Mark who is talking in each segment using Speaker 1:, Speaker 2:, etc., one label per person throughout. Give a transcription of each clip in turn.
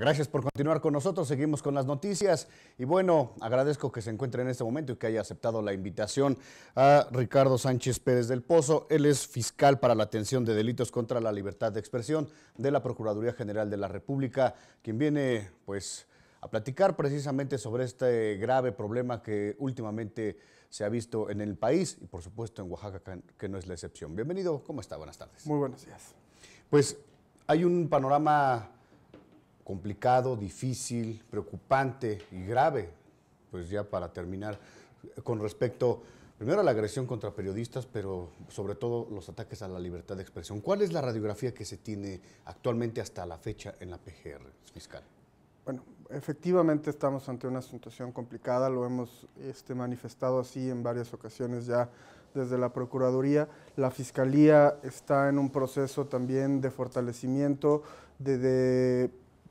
Speaker 1: Gracias por continuar con nosotros. Seguimos con las noticias. Y bueno, agradezco que se encuentre en este momento y que haya aceptado la invitación a Ricardo Sánchez Pérez del Pozo. Él es fiscal para la atención de delitos contra la libertad de expresión de la Procuraduría General de la República, quien viene pues a platicar precisamente sobre este grave problema que últimamente se ha visto en el país y por supuesto en Oaxaca, que no es la excepción. Bienvenido, ¿cómo está? Buenas tardes. Muy buenos días. Pues hay un panorama complicado, difícil, preocupante y grave, pues ya para terminar, con respecto primero a la agresión contra periodistas, pero sobre todo los ataques a la libertad de expresión. ¿Cuál es la radiografía que se tiene actualmente hasta la fecha en la PGR fiscal?
Speaker 2: Bueno, efectivamente estamos ante una situación complicada, lo hemos este, manifestado así en varias ocasiones ya desde la Procuraduría. La Fiscalía está en un proceso también de fortalecimiento, de, de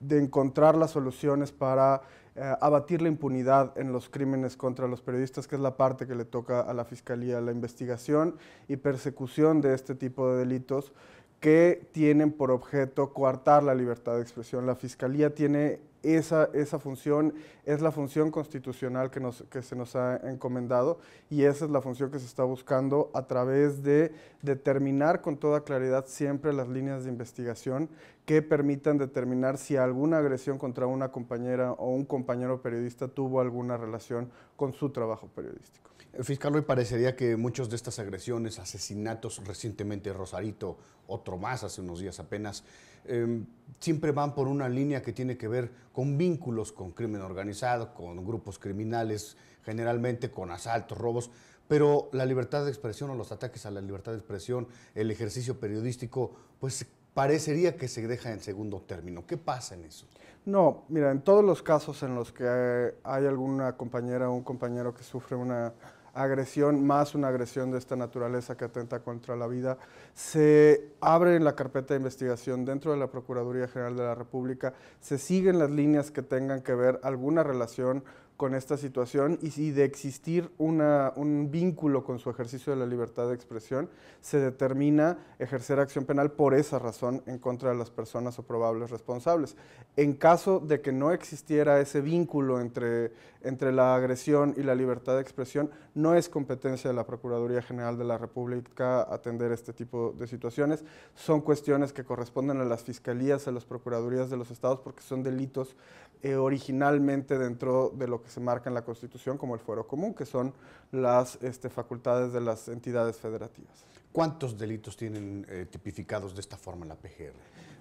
Speaker 2: de encontrar las soluciones para eh, abatir la impunidad en los crímenes contra los periodistas, que es la parte que le toca a la Fiscalía, la investigación y persecución de este tipo de delitos que tienen por objeto coartar la libertad de expresión. La Fiscalía tiene esa, función es la función constitucional que, que se nos ha encomendado y esa es la función que se está buscando a través de determinar con toda claridad siempre las líneas de investigación que permitan determinar si alguna agresión contra una compañera o un compañero periodista tuvo alguna relación con su trabajo periodístico. Eh, fiscal, hoy parecería que muchas
Speaker 1: de estas agresiones, asesinatos, recientemente Rosarito, otro más hace unos días apenas, Em, siempre van por una línea que tiene que ver con vínculos con crimen organizado, con grupos criminales, generalmente con asaltos, robos, pero la libertad de expresión o los ataques a la libertad de expresión, el ejercicio periodístico, pues parecería que se deja en segundo término. ¿Qué pasa en eso?
Speaker 2: No, mira, en todos los casos en los que hay alguna compañera o un compañero que sufre una agresión, más una agresión de esta naturaleza que atenta contra la vida, se abre en la carpeta de investigación dentro de la Procuraduría General de la República, se siguen las líneas que tengan que ver alguna relación con esta situación y, si de existir una, un vínculo con su ejercicio de la libertad de expresión, se determina ejercer acción penal por esa razón en contra de las personas o probables responsables. En caso de que no existiera ese vínculo entre, entre la agresión y la libertad de expresión, no es competencia de la Procuraduría General de la República atender este tipo de situaciones. Son cuestiones que corresponden a las fiscalías, a las procuradurías de los estados, porque son delitos eh, originalmente dentro de lo que se marca en la Constitución como el fuero común, que son las este, facultades de las entidades federativas. ¿Cuántos delitos tienen eh, tipificados de esta forma en la PGR?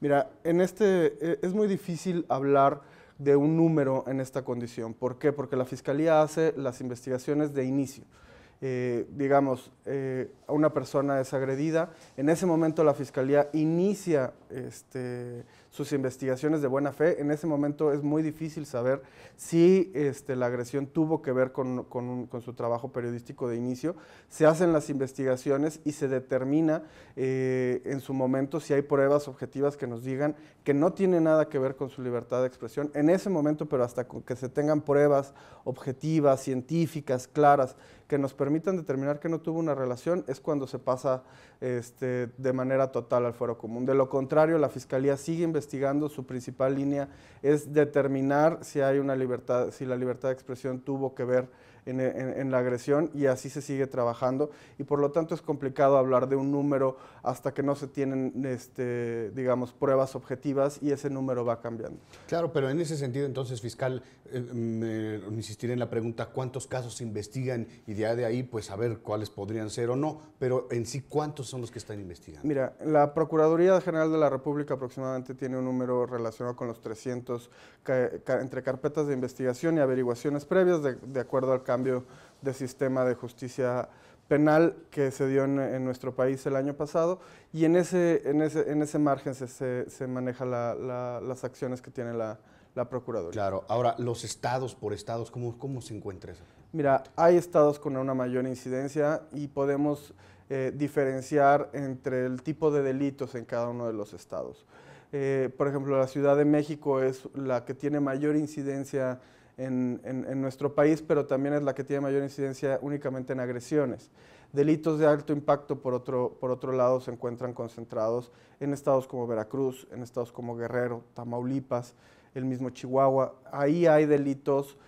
Speaker 2: Mira, en este eh, es muy difícil hablar de un número en esta condición. ¿Por qué? Porque la Fiscalía hace las investigaciones de inicio. digamos, una persona es agredida, en ese momento la Fiscalía inicia este, sus investigaciones de buena fe. En ese momento es muy difícil saber si este, la agresión tuvo que ver con, su trabajo periodístico de inicio. Se hacen las investigaciones y se determina eh, en su momento si hay pruebas objetivas que nos digan que no tiene nada que ver con su libertad de expresión. En ese momento, pero hasta que se tengan pruebas objetivas, científicas, claras, que nos permitan determinar que no tuvo una relación, es cuando se pasa este, de manera total al fuero común. De lo contrario, la Fiscalía sigue investigando investigando, su principal línea es determinar si hay una libertad, si la libertad de expresión tuvo que ver en, la agresión y así se sigue trabajando y por lo tanto es complicado hablar de un número hasta que no se tienen, este, digamos, pruebas objetivas y ese número va cambiando.
Speaker 1: Claro, pero en ese sentido entonces, fiscal, insistir eh, me insistiré en la pregunta cuántos casos se investigan y de ahí pues saber cuáles podrían ser o no, pero en sí cuántos son los que están investigando.
Speaker 2: Mira, la Procuraduría General de la República aproximadamente tiene un número relacionado con los 300 entre carpetas de investigación y averiguaciones previas de, de acuerdo al caso cambio de sistema de justicia penal que se dio en, nuestro país el año pasado y en ese, en ese, en ese margen se, se, manejan las acciones que tiene la, la Procuraduría. Claro, ahora los estados por estados, ¿cómo, cómo se encuentra eso? Mira, hay estados con una mayor incidencia y podemos eh, diferenciar entre el tipo de delitos en cada uno de los estados. Eh, por ejemplo, la Ciudad de México es la que tiene mayor incidencia en, nuestro país, pero también es la que tiene mayor incidencia únicamente en agresiones. Delitos de alto impacto, por otro, por otro lado, se encuentran concentrados en estados como Veracruz, en estados como Guerrero, Tamaulipas, el mismo Chihuahua. Ahí hay delitos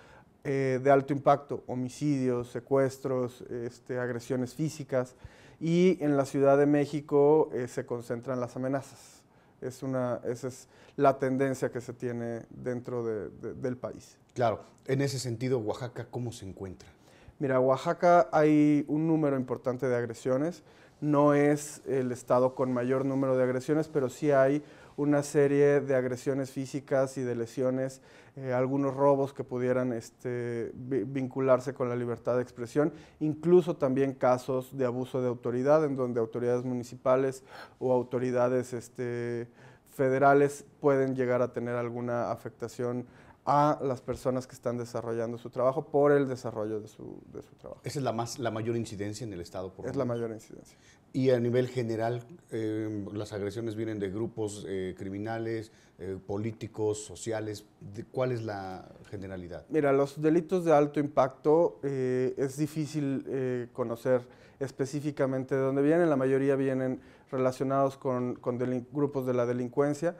Speaker 2: eh, de alto impacto, homicidios, secuestros, este, agresiones físicas. Y en la Ciudad de México eh, se concentran las amenazas. Es una, esa es la tendencia que se tiene dentro del país. Claro, en ese sentido, Oaxaca, ¿cómo se encuentra? Mira, Oaxaca hay un número importante de agresiones. No es el estado con mayor número de agresiones, pero sí hay una serie de agresiones físicas y de lesiones, eh, algunos robos que pudieran este, vincularse con la libertad de expresión, incluso también casos de abuso de autoridad, en donde autoridades municipales o autoridades este, federales pueden llegar a tener alguna afectación a las personas que están desarrollando su trabajo por el desarrollo de su, trabajo.
Speaker 1: Esa es la, más, la mayor incidencia en el Estado. Por es la mayor incidencia. Y a nivel general, em, las agresiones vienen de grupos eh, criminales, eh, políticos, sociales. ¿Cuál es la generalidad?
Speaker 2: Mira, los delitos de alto impacto eh, es difícil conocer específicamente de dónde vienen. La mayoría vienen relacionados con, con grupos de la delincuencia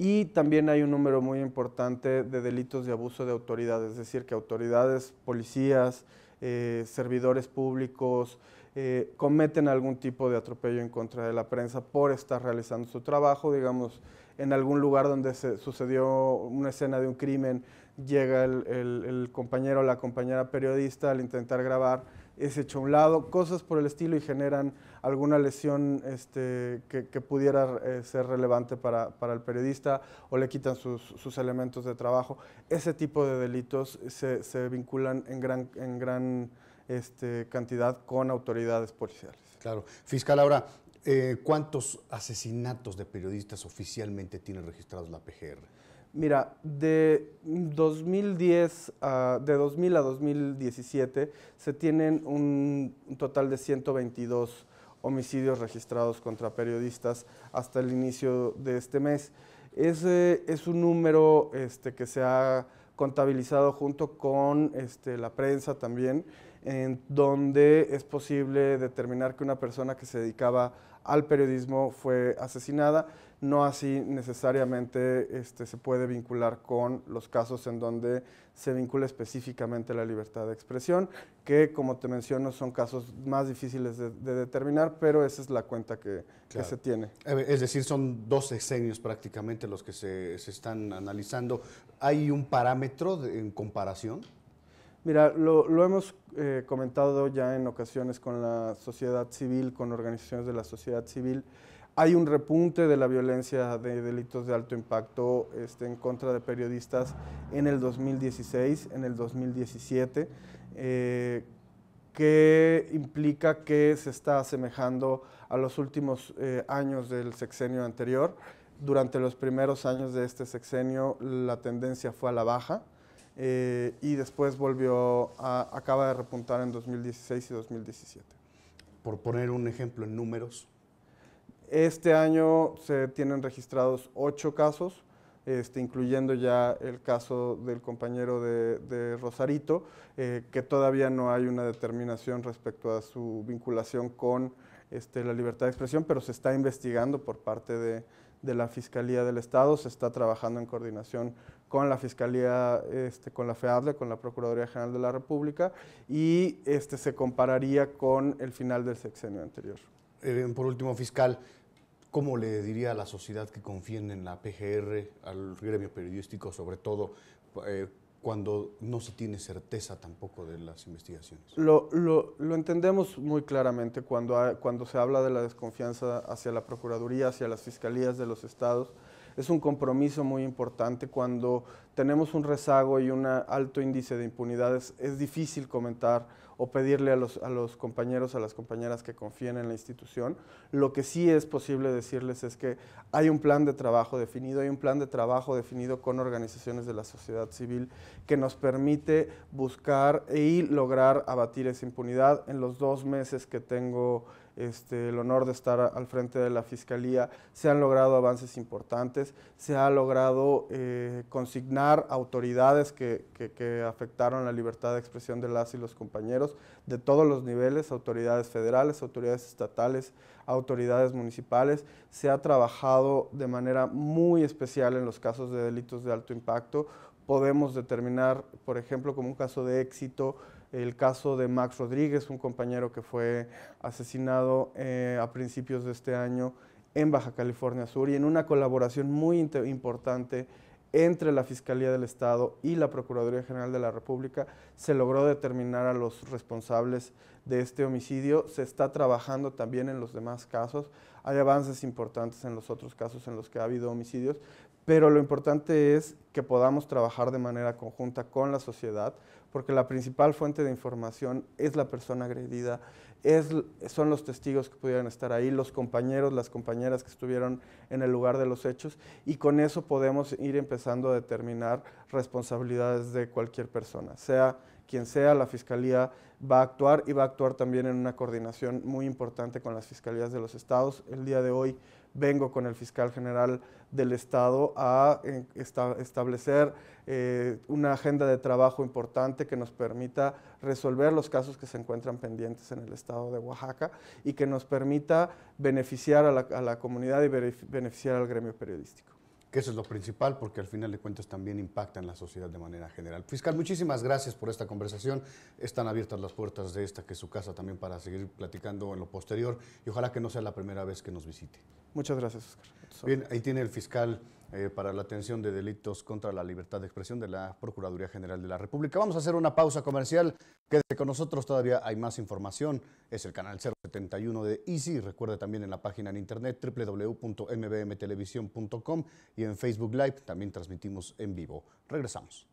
Speaker 2: y también hay un número muy importante de delitos de abuso de autoridad, es decir, que autoridades, policías, eh, servidores públicos eh, cometen algún tipo de atropello en contra de la prensa por estar realizando su trabajo, digamos, en algún lugar donde se sucedió una escena de un crimen, llega el, el compañero o la compañera periodista al intentar grabar es hecho a un lado, cosas por el estilo y generan alguna lesión este, que, pudiera eh, ser relevante para, el periodista o le quitan sus, elementos de trabajo. Ese tipo de delitos se, se vinculan en gran, en gran este, cantidad con autoridades policiales.
Speaker 1: Claro. Fiscal, ahora, eh, ¿cuántos asesinatos de periodistas oficialmente tiene registrados la PGR?
Speaker 2: Mira, de 2010 a, de 2000 a 2017 se tienen un, total de 122 homicidios registrados contra periodistas hasta el inicio de este mes. Ese es un número este, que se ha contabilizado junto con este, la prensa también en donde es posible determinar que una persona que se dedicaba al periodismo fue asesinada. No así necesariamente este, se puede vincular con los casos en donde se vincula específicamente la libertad de expresión, que como te menciono son casos más difíciles de, determinar, pero esa es la cuenta que, se tiene.
Speaker 1: Es decir, son dos exenios prácticamente los que se, están analizando. ¿Hay un parámetro en comparación?
Speaker 2: Mira, lo, hemos eh, comentado ya en ocasiones con la sociedad civil, con organizaciones de la sociedad civil. Hay un repunte de la violencia de delitos de alto impacto este, en contra de periodistas en el 2016, en el 2017, eh, que implica que se está asemejando a los últimos eh, años del sexenio anterior. Durante los primeros años de este sexenio la tendencia fue a la baja. Eh, y después volvió a, acaba de repuntar en 2016 y 2017. Por poner un ejemplo en números. Este año se tienen registrados ocho casos, este, incluyendo ya el caso del compañero de, Rosarito, eh, que todavía no hay una determinación respecto a su vinculación con este, la libertad de expresión, pero se está investigando por parte de, de la Fiscalía del Estado, se está trabajando en coordinación con la Fiscalía, este, con la FEADLE, con la Procuraduría General de la República, y este, se compararía con el final del sexenio anterior.
Speaker 1: Eh, por último, fiscal, ¿cómo le diría a la sociedad que confíen en la PGR, al gremio periodístico sobre todo, eh, cuando no se tiene certeza tampoco de las investigaciones?
Speaker 2: Lo, entendemos muy claramente cuando se habla de la desconfianza hacia la Procuraduría, hacia las fiscalías de los estados es un compromiso muy importante. Cuando tenemos un rezago y un alto índice de impunidades, es difícil comentar o pedirle a los, a los compañeros, a las compañeras que confíen en la institución. Lo que sí es posible decirles es que hay un plan de trabajo definido, hay un plan de trabajo definido con organizaciones de la sociedad civil que nos permite buscar y lograr abatir esa impunidad. En los dos meses que tengo este, el honor de estar al frente de la Fiscalía, se han logrado avances importantes, se ha logrado eh, consignar autoridades que, que afectaron la libertad de expresión de las y los compañeros de todos los niveles, autoridades federales, autoridades estatales, autoridades municipales. Se ha trabajado de manera muy especial en los casos de delitos de alto impacto. Podemos determinar, por ejemplo, como un caso de éxito, el caso de Max Rodríguez, un compañero que fue asesinado eh, a principios de este año en Baja California Sur y en una colaboración muy importante entre la Fiscalía del Estado y la Procuraduría General de la República se logró determinar a los responsables de este homicidio. Se está trabajando también en los demás casos. Hay avances importantes en los otros casos en los que ha habido homicidios, pero lo importante es que podamos trabajar de manera conjunta con la sociedad, porque la principal fuente de información es la persona agredida, es, son los testigos que pudieran estar ahí, los compañeros, las compañeras que estuvieron en el lugar de los hechos y con eso podemos ir empezando a determinar responsabilidades de cualquier persona, sea quien sea, la Fiscalía va a actuar y va a actuar también en una coordinación muy importante con las Fiscalías de los Estados. El día de hoy vengo con el fiscal general del Estado a eh, establecer eh, una agenda de trabajo importante que nos permita resolver los casos que se encuentran pendientes en el Estado de Oaxaca y que nos permita beneficiar a la comunidad y beneficiar al gremio periodístico
Speaker 1: que eso es lo principal porque al final de cuentas también impacta en la sociedad de manera general. Fiscal, muchísimas gracias por esta conversación. Están abiertas las puertas de esta que es su casa también para seguir platicando en lo posterior y ojalá que no sea la primera vez que nos visite.
Speaker 2: Muchas gracias, Oscar. Bien, ahí
Speaker 1: tiene el fiscal eh, para la atención de delitos contra la libertad de expresión de la Procuraduría General de la República. Vamos a hacer una pausa comercial. Quédese con nosotros, todavía hay más información. Es el canal 071 de Easy. Recuerde también en la página en internet www.mbmtelevision.com y en Facebook Live también transmitimos en vivo. Regresamos.